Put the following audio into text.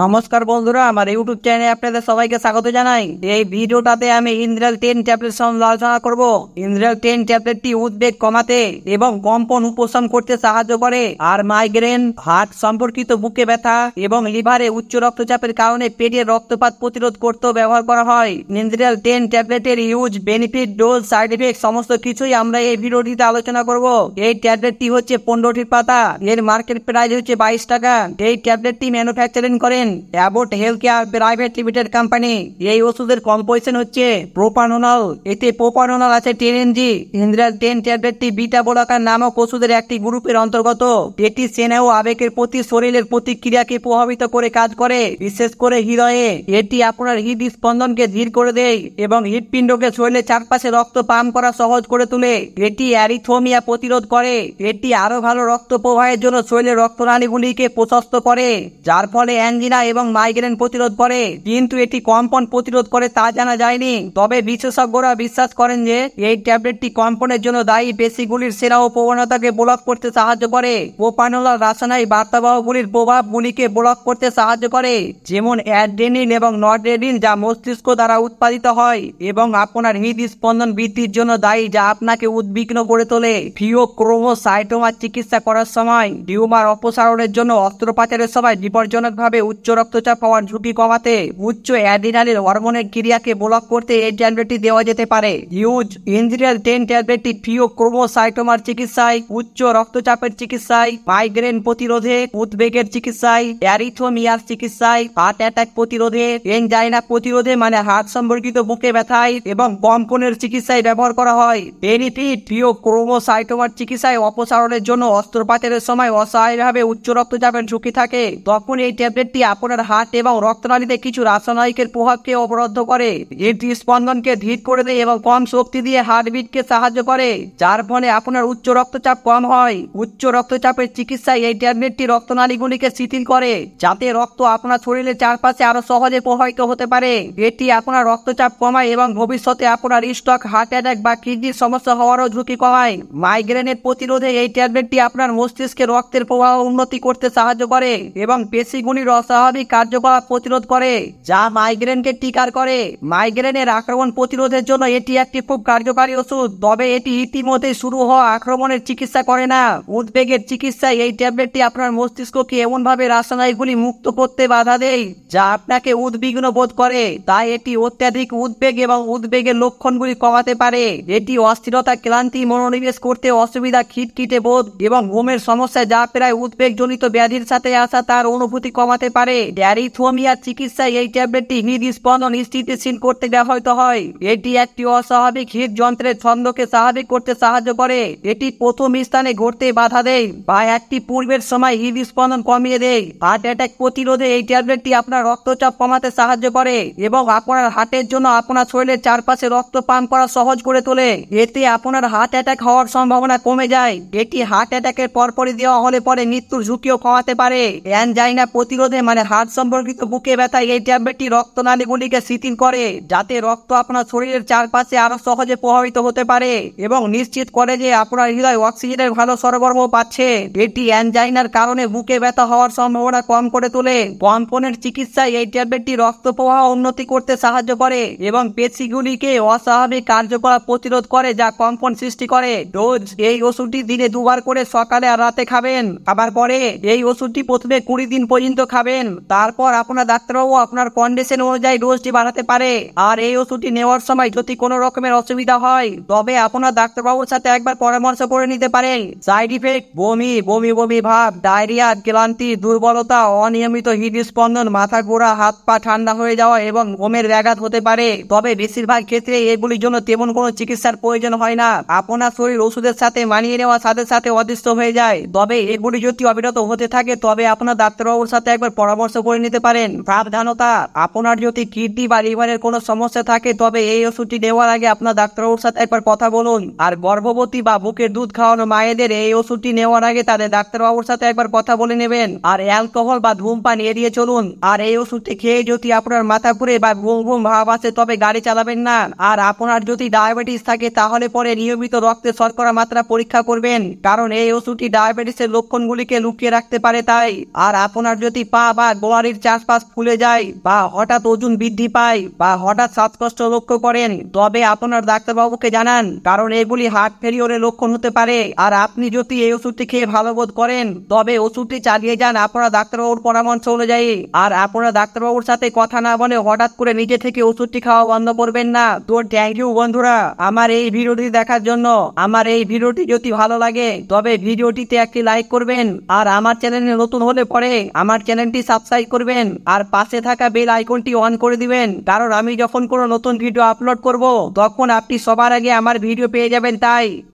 নমস্কার বন্ধুরা আমার ইউটিউব চ্যানেলে আপনাদের সবাইকে স্বাগত জানাই এই ভিডিওটাতে আমি ইন্দ্রাল টেন ট্যাবলেট সম্বন্ধে আলোচনা করবো ইন্দ্রাল টেন ট্যাবলেটটি উদ্বেগ কমাতে এবং কম্পন উপশম করতে সাহায্য করে আর মাইগ্রেন হার্ট সম্পর্কিত বুকে ব্যথা এবং লিভারে উচ্চ রক্তচাপের কারণে পেটের রক্তপাত প্রতিরোধ করতেও ব্যবহার করা হয় ইন্দ্রাল টেন ট্যাবলেটের use benefit dose side effect সমস্ত কিছুই আমরা এই ভিডিওটিতে আলোচনা করব এই ট্যাবলেটটি হচ্ছে পনেরোটির পাতা এর মার্কেট প্রাইস হচ্ছে বাইশ টাকা এই ট্যাবলেটটি ম্যানুফ্যাকচারিং করে করেন Abbott health care private limited company এই ওষুধের কম্পোজিশন হচ্ছে প্রোপানোনল এতে প্রোপানোনল আছে টেন ইন্দ্রাল টেন ট্যাবলেটটি বিটা বোলাকার নামক ওষুধের একটি গ্রুপের অন্তর্গত এটি সেনা ও আবেগের প্রতি শরীরের প্রতিক্রিয়াকে প্রভাবিত করে কাজ করে বিশেষ করে হৃদয়ে এটি আপনার হৃদ স্পন্দনকে ধীর করে দেয় এবং হৃদপিণ্ডকে শরীরের চারপাশে রক্ত পাম করা সহজ করে তুলে এটি অ্যারিথোমিয়া প্রতিরোধ করে এটি আরো ভালো রক্ত প্রবাহের জন্য শরীরের রক্তনালীগুলিকে প্রশস্ত করে যার ফলে অ্যাঞ্জিন কিনা এবং মাইগ্রেন প্রতিরোধ করে কিন্তু এটি কম্পন প্রতিরোধ করে তা জানা যায়নি তবে বিশেষজ্ঞরা বিশ্বাস করেন যে এই ট্যাবলেটটি কম্পনের জন্য দায়ী পেশিগুলির সেরা প্রবণতাকে ব্লক করতে সাহায্য করে প্রোপানোলার রাসায়নিক বার্তাবাহগুলির প্রভাব গুলিকে ব্লক করতে সাহায্য করে যেমন অ্যাড্রেনিন এবং নডেডিন যা মস্তিষ্ক দ্বারা উৎপাদিত হয় এবং আপনার হৃদস্পন্দন বৃদ্ধির জন্য দায়ী যা আপনাকে উদ্বিগ্ন করে তোলে ফিওক্রোমোসাইটোমার চিকিৎসা করার সময় ডিউমার অপসারণের জন্য অস্ত্রোপচারের সময় বিপজ্জনকভাবে উচ্চ রক্তচাপ হওয়ার ঝুঁকি কমাতে উচ্চ অ্যাডিনালের হরমোনের ক্রিয়াকে ব্লক করতে এই ট্যাবলেটটি দেওয়া যেতে পারে ইউজ ইন্দ্রিয়াল টেন ট্যাবলেটটি ফিও ক্রোমোসাইটোমার চিকিৎসায় উচ্চ রক্তচাপের চিকিৎসায় মাইগ্রেন প্রতিরোধে উদ্বেগের চিকিৎসায় অ্যারিথোমিয়ার চিকিৎসায় হার্ট অ্যাটাক প্রতিরোধে এনজাইনা প্রতিরোধে মানে হার্ট সম্পর্কিত বুকে ব্যথায় এবং কম্পনের চিকিৎসায় ব্যবহার করা হয় বেনিফিট প্রিয় ক্রোমোসাইটোমার চিকিৎসায় অপসারণের জন্য অস্ত্রপাতের সময় অসহায়ভাবে উচ্চ রক্তচাপের ঝুঁকি থাকে তখন এই ট্যাবলেটটি এটি আপনার হার্ট এবং রক্তনালীতে কিছু রাসায়নিকের প্রভাবকে অবরুদ্ধ করে এটি স্পন্দনকে ধীর করে দেয় এবং কম শক্তি দিয়ে হার্টবিটকে সাহায্য করে যার ফলে আপনার উচ্চ রক্তচাপ কম হয় উচ্চ রক্তচাপের চিকিৎসায় এই ট্যাবলেটটি রক্তনালীগুলিকে শিথিল করে যাতে রক্ত আপনার শরীরের চারপাশে আরো সহজে প্রবাহিত হতে পারে এটি আপনার রক্তচাপ কমায় এবং ভবিষ্যতে আপনার স্টক হার্ট অ্যাটাক বা কিডনির সমস্যা হওয়ারও ঝুঁকি কমায় মাইগ্রেনের প্রতিরোধে এই ট্যাবলেটটি আপনার মস্তিষ্কে রক্তের প্রবাহ উন্নতি করতে সাহায্য করে এবং পেশিগুলির অস্বাভাবিক কার্যকলাপ প্রতিরোধ করে যা মাইগ্রেনকে টিকার করে মাইগ্রেনের আক্রমণ প্রতিরোধের জন্য এটি একটি খুব কার্যকারী ওষুধ তবে এটি ইতিমধ্যে শুরু হওয়া আক্রমণের চিকিৎসা করে না উদ্বেগের চিকিৎসায় এই ট্যাবলেটটি আপনার মস্তিষ্ককে এমনভাবে রাসায়নিকগুলি মুক্ত করতে বাধা দেয় যা আপনাকে উদ্বিগ্ন বোধ করে তাই এটি অত্যাধিক উদ্বেগ এবং উদ্বেগের লক্ষণগুলি কমাতে পারে এটি অস্থিরতা ক্লান্তি মনোনিবেশ করতে অসুবিধা খিটখিটে বোধ এবং ঘুমের সমস্যা যা প্রায় উদ্বেগজনিত ব্যাধির সাথে আসা তার অনুভূতি কমাতে পারে পারে ড্যারিথোমিয়া চিকিৎসায় এই ট্যাবলেটটি হৃদস্পন্দন স্থিতিশীল করতে ব্যবহৃত হয় এটি একটি অস্বাভাবিক হৃদ যন্ত্রের ছন্দকে স্বাভাবিক করতে সাহায্য করে এটি প্রথম স্থানে ঘটতে বাধা দেয় বা একটি পূর্বের সময় হৃদস্পন্দন কমিয়ে দেয় হার্ট অ্যাটাক প্রতিরোধে এই ট্যাবলেটটি আপনার রক্তচাপ কমাতে সাহায্য করে এবং আপনার হার্টের জন্য আপনার শরীরের চারপাশে রক্ত পান করা সহজ করে তোলে এতে আপনার হার্ট অ্যাটাক হওয়ার সম্ভাবনা কমে যায় এটি হার্ট অ্যাটাকের পরপরই দেওয়া হলে পরে মৃত্যুর ঝুঁকিও কমাতে পারে অ্যানজাইনা প্রতিরোধে মানে হার্ট সম্পর্কিত বুকে ব্যথা এই ট্যাবলেটটি নালীগুলিকে শিথিল করে যাতে রক্ত আপনার শরীরের চারপাশে আরো সহজে প্রভাবিত হতে পারে এবং নিশ্চিত করে যে আপনার হৃদয় অক্সিজেনের ভালো সরবরাহ পাচ্ছে এটি অ্যানজাইনার কারণে বুকে ব্যথা হওয়ার সম্ভাবনা কম করে তোলে কম্পনের চিকিৎসায় এই ট্যাবলেটটি রক্ত প্রবাহ উন্নতি করতে সাহায্য করে এবং পেশিগুলিকে অস্বাভাবিক কার্যকলাপ প্রতিরোধ করে যা কম্পন সৃষ্টি করে ডোজ এই ওষুধটি দিনে দুবার করে সকালে আর রাতে খাবেন আবার পরে এই ওষুধটি প্রথমে কুড়ি দিন পর্যন্ত খাবেন নেবেন তারপর আপনার ডাক্তারবাবু আপনার কন্ডিশন অনুযায়ী ডোজটি বাড়াতে পারে আর এই ওষুধটি নেওয়ার সময় যদি কোনো রকমের অসুবিধা হয় তবে আপনার ডাক্তারবাবুর সাথে একবার পরামর্শ করে নিতে পারেন সাইড ইফেক্ট বমি বমি বমি ভাব ডায়রিয়া ক্লান্তি দুর্বলতা অনিয়মিত স্পন্দন মাথা গোড়া হাত পা ঠান্ডা হয়ে যাওয়া এবং বমের ব্যাঘাত হতে পারে তবে বেশিরভাগ ক্ষেত্রে এগুলির জন্য তেমন কোনো চিকিৎসার প্রয়োজন হয় না আপনার শরীর ওষুধের সাথে মানিয়ে নেওয়ার সাথে সাথে অদৃশ্য হয়ে যায় তবে এগুলি যদি অবিরত হতে থাকে তবে আপনার ডাক্তারবাবুর সাথে একবার পরামর্শ করে নিতে পারেন সাবধানতা আপনার যদি কিডনি বা লিভারের কোনো সমস্যা থাকে তবে এই ওষুধটি নেওয়ার আগে আপনার ডাক্তারবাবুর সাথে একবার কথা বলুন আর গর্ভবতী বা বুকের দুধ খাওয়ানো মায়েদের এই ওষুধটি নেওয়ার আগে তাদের ডাক্তারবাবুর সাথে একবার কথা বলে নেবেন আর অ্যালকোহল বা ধূমপান এড়িয়ে চলুন আর এই ওষুধটি খেয়ে যদি আপনার মাথা ঘুরে বা ঘুম ঘুম ভাব আছে তবে গাড়ি চালাবেন না আর আপনার যদি ডায়াবেটিস থাকে তাহলে পরে নিয়মিত রক্তে শর্করা মাত্রা পরীক্ষা করবেন কারণ এই ওষুধটি ডায়াবেটিসের লক্ষণগুলিকে লুকিয়ে রাখতে পারে তাই আর আপনার যদি পা আবার বোয়ারির চাষবাস ফুলে যায় বা হঠাৎ ওজন বৃদ্ধি পায় বা হঠাৎ শ্বাসকষ্ট লক্ষ্য করেন তবে আপনার ডাক্তারবাবুকে জানান কারণ এগুলি হার্ট ফেলিওরের লক্ষণ হতে পারে আর আপনি যদি এই ওষুধটি খেয়ে ভালো বোধ করেন তবে ওষুধটি চালিয়ে যান আপনার ডাক্তারবাবুর পরামর্শ অনুযায়ী আর আপনার ডাক্তারবাবুর সাথে কথা না বলে হঠাৎ করে নিজে থেকে ওষুধটি খাওয়া বন্ধ করবেন না তো থ্যাংক ইউ বন্ধুরা আমার এই ভিডিওটি দেখার জন্য আমার এই ভিডিওটি যদি ভালো লাগে তবে ভিডিওটিতে একটি লাইক করবেন আর আমার চ্যানেলে নতুন হলে পরে আমার চ্যানেলটি চ্যানেলটি সাবস্ক্রাইব করবেন আর পাশে থাকা বেল আইকনটি অন করে দিবেন কারণ আমি যখন কোনো নতুন ভিডিও আপলোড করব তখন আপনি সবার আগে আমার ভিডিও পেয়ে যাবেন তাই